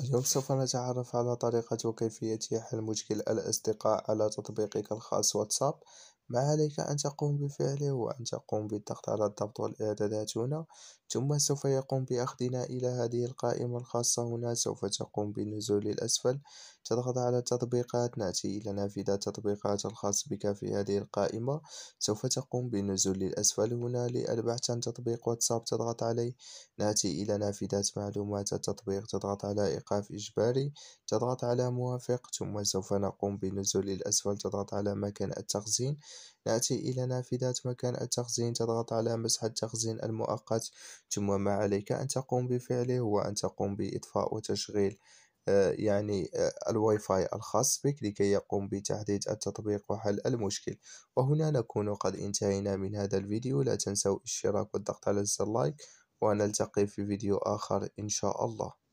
اليوم سوف نتعرف على طريقة وكيفية حل مشكل الأصدقاء على تطبيقك الخاص واتساب ما عليك أن تقوم بفعله هو أن تقوم بالضغط على الضبط والإعدادات هنا ثم سوف يقوم بأخذنا إلى هذه القائمة الخاصة هنا سوف تقوم بالنزول للأسفل تضغط على التطبيقات نأتي إلى نافذة التطبيقات الخاص بك في هذه القائمة سوف تقوم بالنزول للأسفل هنا للبحث عن تطبيق واتساب تضغط عليه نأتي إلى نافذة معلومات التطبيق تضغط على إيقاف إجباري تضغط على موافق ثم سوف نقوم بالنزول للأسفل تضغط على مكان التخزين نأتي إلى نافذة مكان التخزين تضغط على مسح التخزين المؤقت ثم ما عليك أن تقوم بفعله هو أن تقوم بإطفاء وتشغيل آه، يعني آه، الواي فاي الخاص بك لكي يقوم بتحديد التطبيق وحل المشكل وهنا نكون قد انتهينا من هذا الفيديو لا تنسوا الاشتراك والضغط على زر لايك ونلتقي في فيديو آخر إن شاء الله